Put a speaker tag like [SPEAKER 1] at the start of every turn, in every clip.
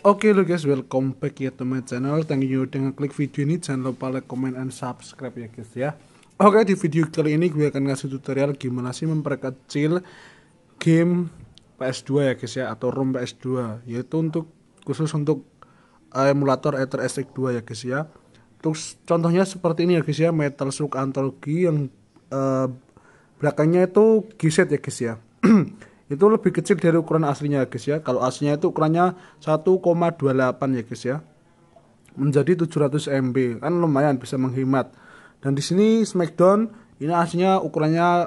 [SPEAKER 1] Oke okay, lo guys, welcome back ya to my channel. Thank you dengan klik video ini. Jangan lupa like, comment, and subscribe ya guys ya. Oke okay, di video kali ini gue akan ngasih tutorial gimana sih memperkecil game PS2 ya guys ya atau ROM PS2 yaitu untuk khusus untuk eh, emulator Ether SX2 ya guys ya. Terus contohnya seperti ini ya guys ya Metal Slug Anthology yang uh, belakangnya itu giset ya guys ya. itu lebih kecil dari ukuran aslinya ya guys ya kalau aslinya itu ukurannya 1,28 ya guys ya menjadi 700 MB kan lumayan bisa menghemat dan di sini Smackdown ini aslinya ukurannya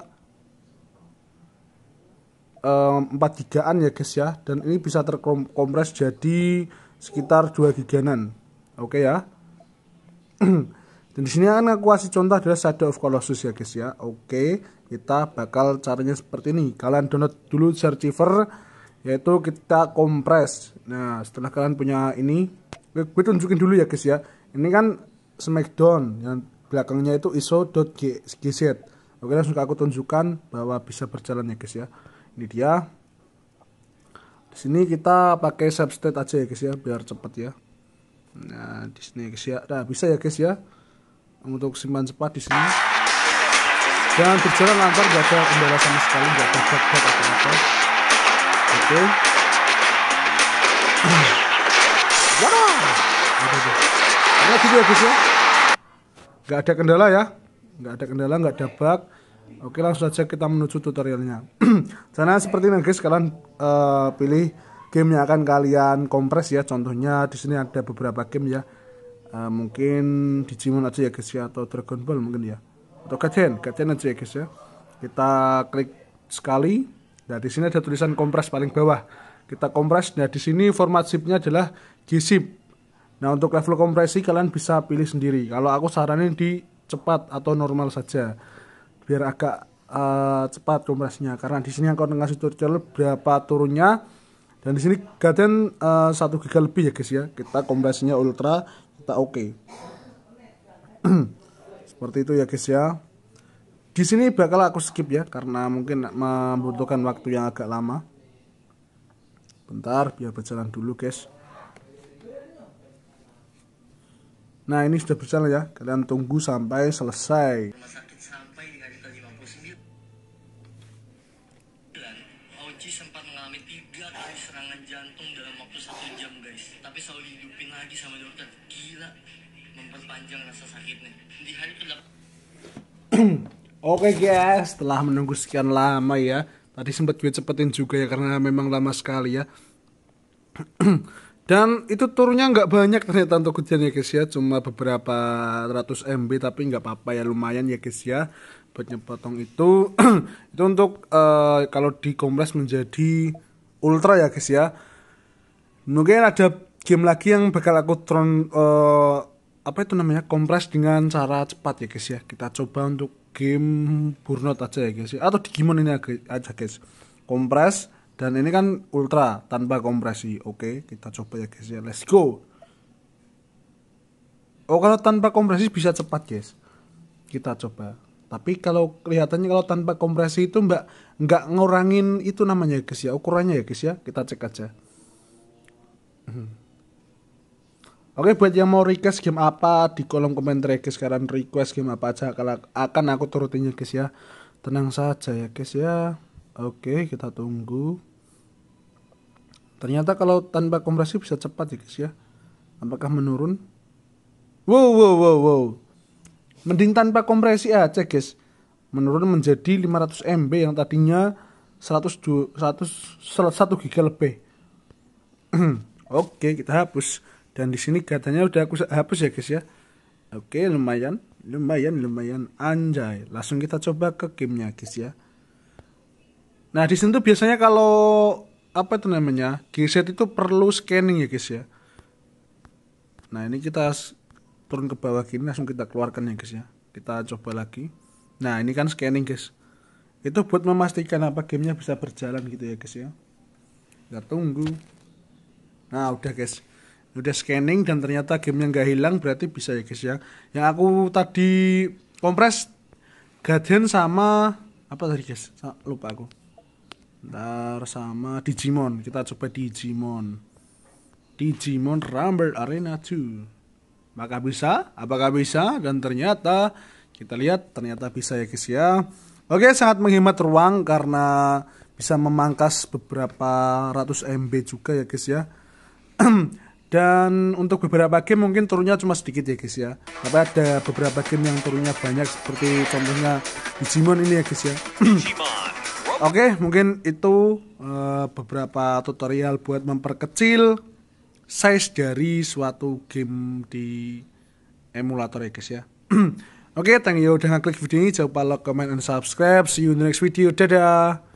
[SPEAKER 1] um, eh, 4 gigaan ya guys ya dan ini bisa terkompres jadi sekitar 2 giganan oke okay ya eh, dan di sini akan aku kasih contoh adalah Shadow of Colossus ya guys ya. Oke, kita bakal caranya seperti ini. Kalian download dulu Searchiver yaitu kita kompres. Nah, setelah kalian punya ini, gue, tunjukin dulu ya guys ya. Ini kan Smackdown yang belakangnya itu iso.gz. Oke, langsung aku tunjukkan bahwa bisa berjalan ya guys ya. Ini dia. Di sini kita pakai substrate aja ya guys ya biar cepet ya. Nah, di sini ya guys ya. Nah, bisa ya guys ya untuk simpan cepat di sini dan berjalan lancar gak ada kendala sama sekali gak ada bug bug atau apa oke wadah ada gitu ya guys ya gak ada kendala ya gak ada kendala gak ada bug oke langsung saja kita menuju tutorialnya karena seperti ini guys kalian uh, pilih game yang akan kalian kompres ya contohnya di sini ada beberapa game ya uh, mungkin Digimon aja ya guys ya atau Dragon Ball mungkin ya atau Gaten Gaten aja ya guys ya kita klik sekali nah di sini ada tulisan kompres paling bawah kita kompres nah di sini format zipnya adalah gzip nah untuk level kompresi kalian bisa pilih sendiri kalau aku saranin di cepat atau normal saja biar agak uh, cepat kompresnya karena di sini aku ngasih tutorial berapa turunnya dan di sini gaten uh, eh, 1 giga lebih ya guys ya kita kompresinya ultra tak oke okay. seperti itu ya guys ya di sini bakal aku skip ya karena mungkin membutuhkan waktu yang agak lama bentar biar berjalan dulu guys nah ini sudah berjalan ya kalian tunggu sampai selesai Koci sempat mengalami tiga kali serangan jantung dalam waktu satu jam guys tapi selalu dihidupin lagi sama dokter gila memperpanjang rasa sakitnya di hari ke Oke okay guys, setelah menunggu sekian lama ya, tadi sempat gue cepetin juga ya karena memang lama sekali ya. Dan itu turunnya nggak banyak ternyata untuk hujan ya guys ya, cuma beberapa ratus MB tapi nggak apa-apa ya lumayan ya guys ya buatnya potong itu itu untuk uh, kalau dikompres menjadi ultra ya guys ya mungkin ada game lagi yang bakal aku tron uh, apa itu namanya kompres dengan cara cepat ya guys ya kita coba untuk game burnout aja ya guys ya atau digimon ini aja guys kompres dan ini kan ultra tanpa kompresi oke kita coba ya guys ya let's go oh kalau tanpa kompresi bisa cepat guys kita coba tapi kalau kelihatannya kalau tanpa kompresi itu mbak nggak ngurangin itu namanya ya guys ya ukurannya ya guys ya kita cek aja. Hmm. Oke buat yang mau request game apa di kolom komentar ya guys sekarang request game apa aja kalau akan aku turutin ya guys ya. Tenang saja ya guys ya. Oke kita tunggu. Ternyata kalau tanpa kompresi bisa cepat ya guys ya. Apakah menurun? Wow wow wow wow. Mending tanpa kompresi aja guys. Menurun menjadi 500 MB yang tadinya 100, 100 100 giga lebih. Oke, kita hapus. Dan di sini katanya udah aku hapus ya guys ya. Oke, lumayan, lumayan, lumayan. Anjay, langsung kita coba ke gamenya guys ya. Nah, di sini tuh biasanya kalau apa itu namanya? gizet itu perlu scanning ya guys ya. Nah, ini kita turun ke bawah gini langsung kita keluarkan ya guys ya kita coba lagi nah ini kan scanning guys itu buat memastikan apa gamenya bisa berjalan gitu ya guys ya kita tunggu nah udah guys udah scanning dan ternyata gamenya nggak hilang berarti bisa ya guys ya yang aku tadi kompres Guardian sama apa tadi guys lupa aku ntar sama Digimon kita coba Digimon Digimon Rumble Arena 2 maka bisa? Apakah bisa? Dan ternyata kita lihat ternyata bisa ya guys ya. Oke, sangat menghemat ruang karena bisa memangkas beberapa ratus MB juga ya guys ya. Dan untuk beberapa game mungkin turunnya cuma sedikit ya guys ya. Tapi ada beberapa game yang turunnya banyak seperti contohnya Digimon ini ya guys ya. Oke, mungkin itu uh, beberapa tutorial buat memperkecil size dari suatu game di emulator ya guys ya. Oke, okay, thank you udah ngeklik video ini. Jangan lupa like, comment, and subscribe. See you in the next video. Dadah!